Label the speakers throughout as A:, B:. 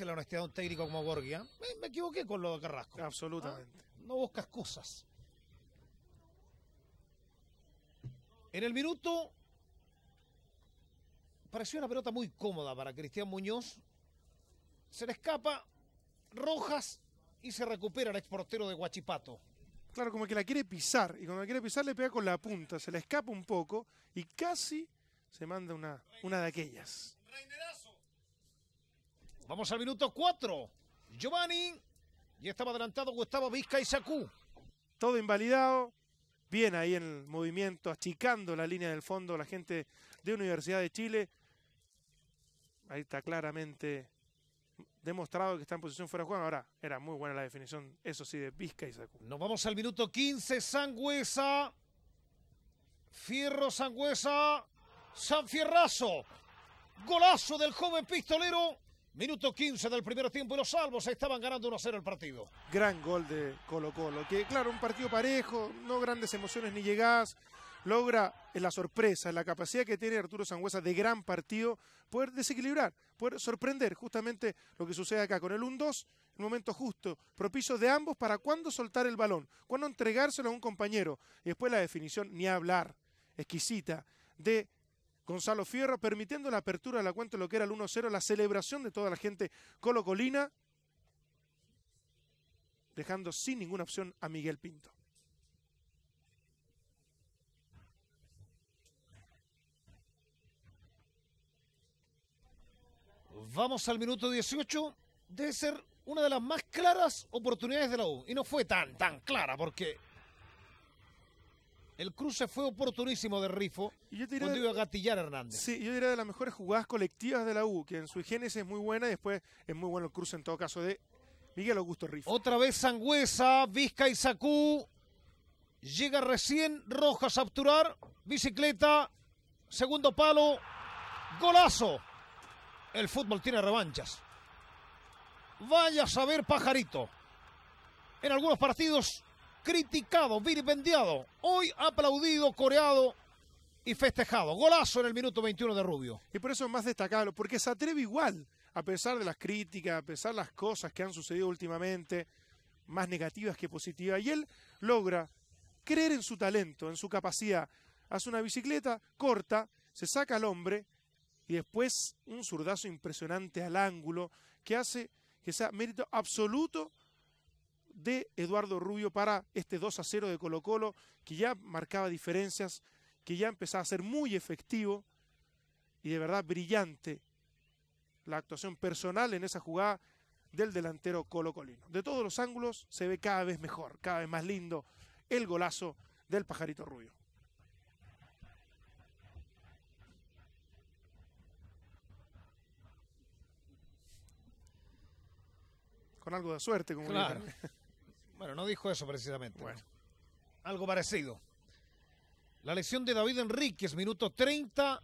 A: en la honestidad de un técnico como Borgia, ¿eh? me, equivoqué con lo de Carrasco. Absolutamente. Ah, no buscas excusas. En el minuto pareció una pelota muy cómoda para Cristian Muñoz. Se le escapa Rojas y se recupera el exportero de Guachipato.
B: Claro, como que la quiere pisar. Y cuando la quiere pisar le pega con la punta. Se le escapa un poco y casi se manda una, una de aquellas. Vamos al minuto 4. Giovanni. ya estaba adelantado Gustavo Vizca y Sacú. Todo invalidado. Bien ahí en el movimiento, achicando la línea del fondo la gente de Universidad de Chile. Ahí está claramente demostrado que está en posición fuera de juego. Ahora, era muy buena la definición, eso sí, de Vizca y Sacú. Nos vamos al minuto 15, Sangüesa. Fierro Sangüesa.
A: San Fierrazo. Golazo del joven pistolero Minuto 15
B: del primer tiempo y los salvos estaban ganando 1-0 el partido. Gran gol de Colo Colo, que claro, un partido parejo, no grandes emociones ni llegadas, logra la sorpresa, la capacidad que tiene Arturo Sangüesa de gran partido, poder desequilibrar, poder sorprender justamente lo que sucede acá con el 1-2, un momento justo, propicio de ambos para cuándo soltar el balón, cuándo entregárselo a un compañero y después la definición, ni hablar, exquisita, de Gonzalo Fierro, permitiendo la apertura de la cuenta lo que era el 1-0, la celebración de toda la gente colocolina, dejando sin ninguna opción a Miguel Pinto.
A: Vamos al minuto 18. Debe ser una de las más claras oportunidades de la U. Y no fue tan, tan clara porque
B: el cruce fue oportunísimo de Rifo yo cuando iba a gatillar Hernández. Sí, yo diría de las mejores jugadas colectivas de la U, que en su higiene es muy buena y después es muy bueno el cruce en todo caso de Miguel Augusto Rifo. Otra vez Sangüesa, Vizca y Sacú.
A: Llega recién Rojas a obturar. Bicicleta, segundo palo, golazo. El fútbol tiene revanchas. Vaya a saber, pajarito. En algunos partidos criticado, vilipendiado, hoy aplaudido, coreado y festejado. Golazo
B: en el minuto 21 de Rubio. Y por eso es más destacado, porque se atreve igual, a pesar de las críticas, a pesar de las cosas que han sucedido últimamente, más negativas que positivas, y él logra creer en su talento, en su capacidad. Hace una bicicleta corta, se saca al hombre y después un zurdazo impresionante al ángulo que hace que sea mérito absoluto de Eduardo Rubio para este 2 a 0 de Colo Colo, que ya marcaba diferencias, que ya empezaba a ser muy efectivo y de verdad brillante la actuación personal en esa jugada del delantero Colo Colino. De todos los ángulos se ve cada vez mejor, cada vez más lindo el golazo del pajarito Rubio. con algo de suerte, como claro.
A: Bueno, no dijo eso precisamente. Bueno. Algo parecido. La lesión de David Enríquez, minuto 30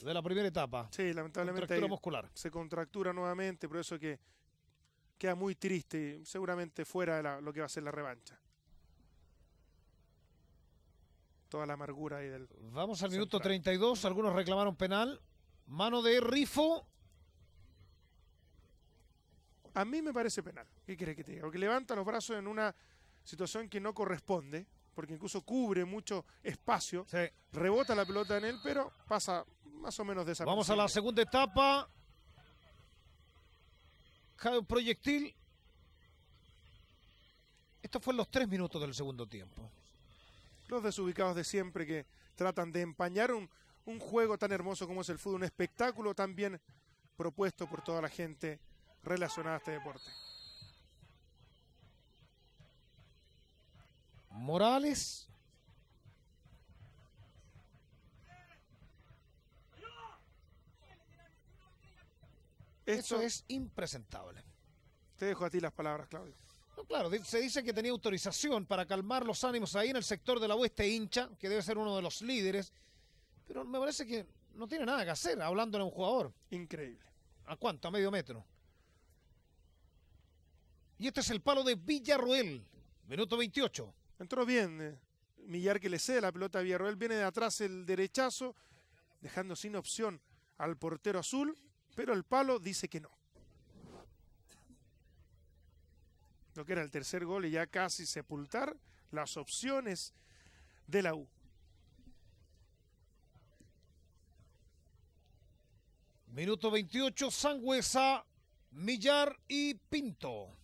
A: de la primera etapa.
B: Sí, lamentablemente. muscular. Se contractura nuevamente, por eso que queda muy triste y seguramente fuera de lo que va a ser la revancha. Toda la amargura ahí del. Vamos al minuto
A: 32. Algunos reclamaron penal. Mano de Rifo
B: a mí me parece penal. ¿Qué quiere que te diga? Porque levanta los brazos en una situación que no corresponde, porque incluso cubre mucho espacio. Rebota la pelota en él, pero pasa más o menos de esa. Vamos a la segunda etapa. Cae proyectil. Esto fue en los tres minutos del segundo tiempo. Los desubicados de siempre que tratan de empañar un, un juego tan hermoso como es el fútbol, un espectáculo tan bien propuesto por toda la gente relacionada a este deporte.
A: Morales. Eso es
B: impresentable. Te dejo a ti las palabras, Claudio.
A: No, claro, se dice que tenía autorización para calmar los ánimos ahí en el sector de la Oeste hincha, que debe ser uno de los líderes, pero me parece que no tiene nada que hacer hablando a un jugador. Increíble. ¿A cuánto? ¿A medio metro? Y este es el palo de Villarroel,
B: minuto 28. Entró bien eh, Millar que le cede la pelota a Villarroel, viene de atrás el derechazo, dejando sin opción al portero azul, pero el palo dice que no. Lo que era el tercer gol y ya casi sepultar las opciones de la U. Minuto 28,
A: Sangüesa, Millar y Pinto.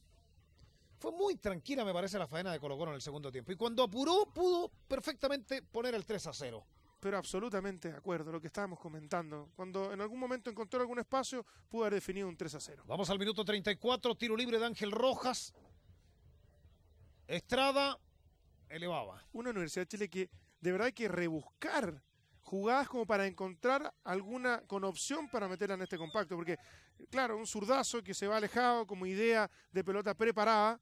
A: Fue muy tranquila, me parece,
B: la faena de Colo Colo en el segundo tiempo. Y cuando apuró, pudo perfectamente poner el 3 a 0 pero absolutamente de acuerdo, lo que estábamos comentando. Cuando en algún momento encontró algún espacio, pudo haber definido un 3 a 0.
A: Vamos al minuto 34, tiro libre de Ángel Rojas. Estrada elevaba.
B: Una Universidad de Chile que de verdad hay que rebuscar jugadas como para encontrar alguna con opción para meterla en este compacto. Porque, claro, un zurdazo que se va alejado como idea de pelota preparada,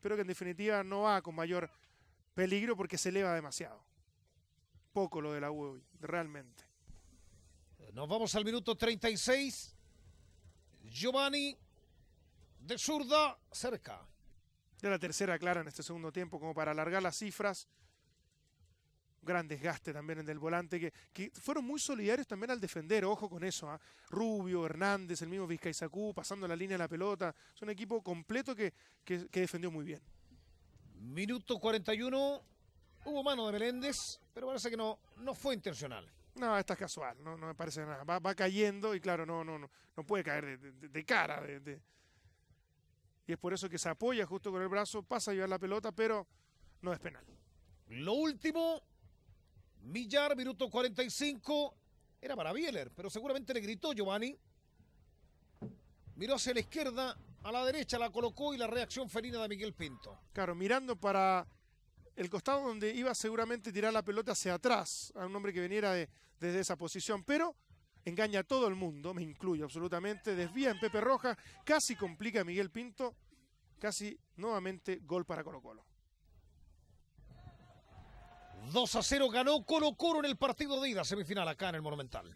B: pero que en definitiva no va con mayor peligro porque se eleva demasiado. Poco lo de la U realmente.
A: Nos vamos al minuto 36.
B: Giovanni de zurda cerca. de la tercera clara en este segundo tiempo como para alargar las cifras gran desgaste también en el volante, que, fueron muy solidarios también al defender, ojo con eso, ¿ah? Rubio, Hernández, el mismo Vizcaizacú, pasando la línea de la pelota, es un equipo completo que, defendió muy bien. Minuto 41, hubo mano de Meléndez, pero parece que no, no fue intencional. No, esta es casual, no, me parece nada. Va, cayendo y claro, no, no, no, no puede caer de, cara. y es por eso que se apoya justo con el brazo, pasa a llevar la pelota, pero no es penal. Lo último Millar, minuto
A: 45. Era para Bieler, pero seguramente le gritó Giovanni.
B: Miró hacia la izquierda, a la derecha la colocó y la reacción felina de Miguel Pinto. Claro, mirando para el costado donde iba seguramente tirar la pelota hacia atrás a un hombre que viniera de, desde esa posición, pero engaña a todo el mundo, me incluyo absolutamente, desvía en Pepe Roja, casi complica a Miguel Pinto, casi nuevamente gol para Colo Colo. 2 a 0 ganó Colo Colo en el partido
A: de ida semifinal acá en el Monumental.